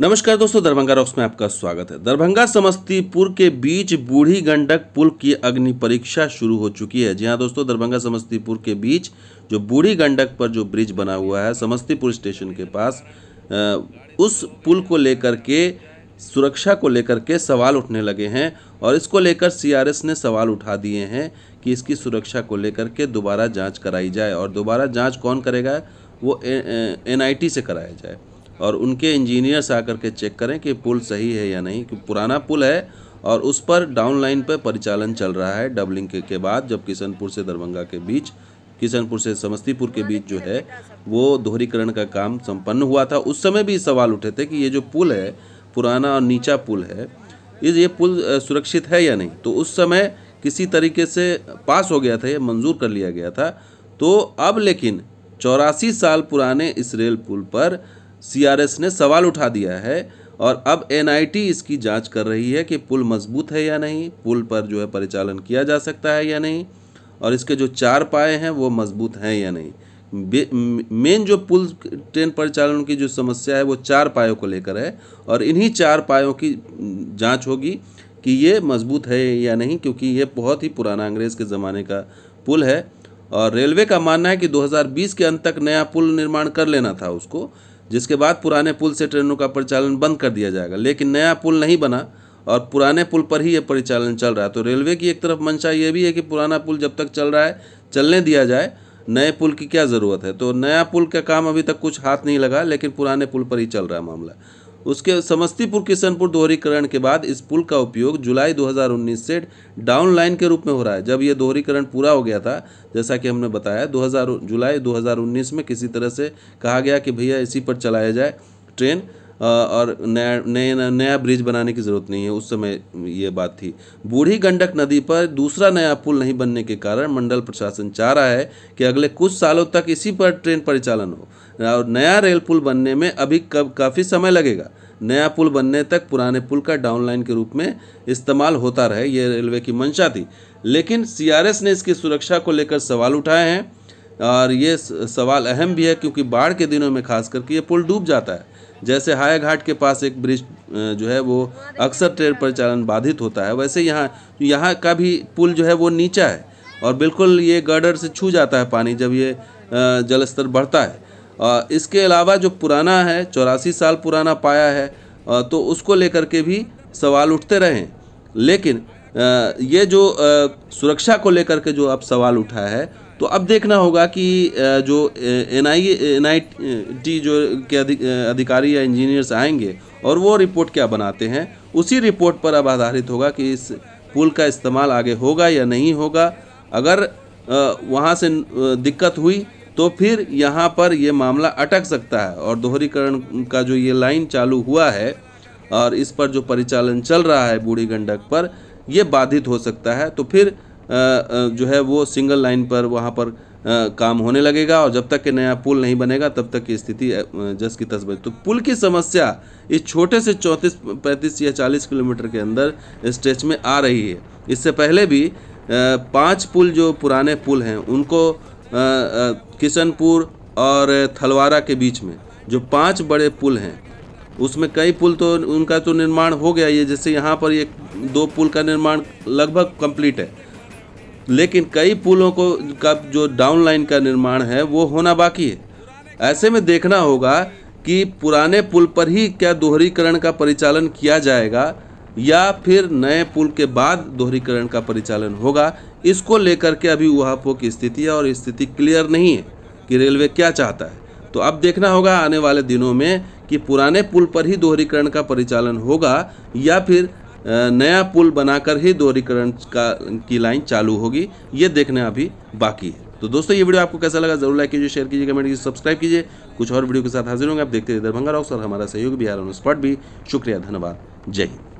नमस्कार दोस्तों दरभंगा रॉक्स में आपका स्वागत है दरभंगा समस्तीपुर के बीच बूढ़ी गंडक पुल की अग्नि परीक्षा शुरू हो चुकी है जी हाँ दोस्तों दरभंगा समस्तीपुर के बीच जो बूढ़ी गंडक पर जो ब्रिज बना हुआ है समस्तीपुर स्टेशन के पास उस पुल को लेकर के सुरक्षा को लेकर के सवाल उठने लगे हैं और इसको लेकर सीआरएस ने सवाल उठा दिए हैं कि इसकी सुरक्षा को लेकर के दोबारा जांच कराई जाए और दोबारा जांच कौन करेगा वो एनआईटी से कराया जाए और उनके इंजीनियर्स आकर के चेक करें कि पुल सही है या नहीं कि पुराना पुल है और उस पर डाउन लाइन पर परिचालन चल रहा है डबलिंग के, के बाद जब किशनपुर से दरभंगा के बीच किशनपुर से समस्तीपुर के बीच जो है वो दोहरीकरण का काम संपन्न हुआ था उस समय भी सवाल उठे थे कि ये जो पुल है पुराना और नीचा पुल है इस ये पुल सुरक्षित है या नहीं तो उस समय किसी तरीके से पास हो गया था ये मंजूर कर लिया गया था तो अब लेकिन चौरासी साल पुराने इस रेल पुल पर सीआरएस ने सवाल उठा दिया है और अब एनआईटी इसकी जांच कर रही है कि पुल मजबूत है या नहीं पुल पर जो है परिचालन किया जा सकता है या नहीं और इसके जो चार पाए हैं वो मजबूत हैं या नहीं मेन जो पुल ट्रेन परिचालन की जो समस्या है वो चार पायों को लेकर है और इन्हीं चार पायों की जांच होगी कि ये मजबूत है या नहीं क्योंकि ये बहुत ही पुराना अंग्रेज़ के ज़माने का पुल है और रेलवे का मानना है कि 2020 के अंत तक नया पुल निर्माण कर लेना था उसको जिसके बाद पुराने पुल से ट्रेनों का परिचालन बंद कर दिया जाएगा लेकिन नया पुल नहीं बना और पुराने पुल पर ही यह परिचालन चल रहा है तो रेलवे की एक तरफ मंशा ये भी है कि पुराना पुल जब तक चल रहा है चलने दिया जाए नए पुल की क्या ज़रूरत है तो नया पुल का काम अभी तक कुछ हाथ नहीं लगा लेकिन पुराने पुल पर ही चल रहा है मामला उसके समस्तीपुर किशनपुर दोहरीकरण के बाद इस पुल का उपयोग जुलाई 2019 से डाउन लाइन के रूप में हो रहा है जब ये दोहरीकरण पूरा हो गया था जैसा कि हमने बताया 2000 जुलाई 2019 में किसी तरह से कहा गया कि भैया इसी पर चलाया जाए ट्रेन और नया नया नया ब्रिज बनाने की ज़रूरत नहीं है उस समय ये बात थी बूढ़ी गंडक नदी पर दूसरा नया पुल नहीं बनने के कारण मंडल प्रशासन चाह रहा है कि अगले कुछ सालों तक इसी पर ट्रेन परिचालन हो और नया रेल पुल बनने में अभी कब काफ़ी समय लगेगा नया पुल बनने तक पुराने पुल का डाउनलाइन के रूप में इस्तेमाल होता रहे ये रेलवे की मंशा थी लेकिन सीआरएस ने इसकी सुरक्षा को लेकर सवाल उठाए हैं और ये सवाल अहम भी है क्योंकि बाढ़ के दिनों में खास करके ये पुल डूब जाता है जैसे हाया घाट के पास एक ब्रिज जो है वो अक्सर ट्रेन परिचालन बाधित होता है वैसे यहाँ यहाँ का भी पुल जो है वो नीचा है और बिल्कुल ये गर्डर से छू जाता है पानी जब ये जल स्तर बढ़ता है और इसके अलावा जो पुराना है चौरासी साल पुराना पाया है तो उसको लेकर के भी सवाल उठते रहे लेकिन ये जो सुरक्षा को लेकर के जो अब सवाल उठा है तो अब देखना होगा कि जो N I N I T जो के अधिकारी या इंजीनियर्स आएंगे और वो रिपोर्ट क्या बनाते हैं उसी रिपोर्ट पर अब आधारित होगा कि इस पुल का इस्तेमाल आगे होगा या नहीं होगा अगर वहाँ से दिक्कत हुई तो फिर यहाँ पर ये मामला अटक सकता है और दोहरीकरण का जो ये लाइन चालू हुआ है और इस पर जो परिचालन चल रहा है बूढ़ी गंडक पर ये बाधित हो सकता है तो फिर जो है वो सिंगल लाइन पर वहाँ पर काम होने लगेगा और जब तक कि नया पुल नहीं बनेगा तब तक की स्थिति जस की तस बजे तो पुल की समस्या इस छोटे से चौंतीस पैंतीस या चालीस किलोमीटर के अंदर स्ट्रेच में आ रही है इससे पहले भी पांच पुल जो पुराने पुल हैं उनको किशनपुर और थलवारा के बीच में जो पांच बड़े पुल हैं उसमें कई पुल तो उनका तो निर्माण हो गया ये जैसे यहाँ पर ये दो पुल का निर्माण लगभग कंप्लीट है लेकिन कई पुलों को का जो डाउन लाइन का निर्माण है वो होना बाकी है ऐसे में देखना होगा कि पुराने पुल पर ही क्या दोहरीकरण का परिचालन किया जाएगा या फिर नए पुल के बाद दोहरीकरण का परिचालन होगा इसको लेकर के अभी उहापों की स्थिति है और स्थिति क्लियर नहीं है कि रेलवे क्या चाहता है तो अब देखना होगा आने वाले दिनों में कि पुराने पुल पर ही दोहरीकरण का परिचालन होगा या फिर नया पुल बनाकर ही दोहरीकरण का की लाइन चालू होगी ये देखना अभी बाकी है तो दोस्तों ये वीडियो आपको कैसा लगा जरूर लाइक कीजिए शेयर कीजिए कमेंट कीजिए सब्सक्राइब कीजिए कुछ और वीडियो के साथ हाजिर होंगे आप देखते रहिए दरभंगा रॉक्स और हमारा सहयोग बिहार ऑन स्पॉट भी शुक्रिया धन्यवाद जय हिंद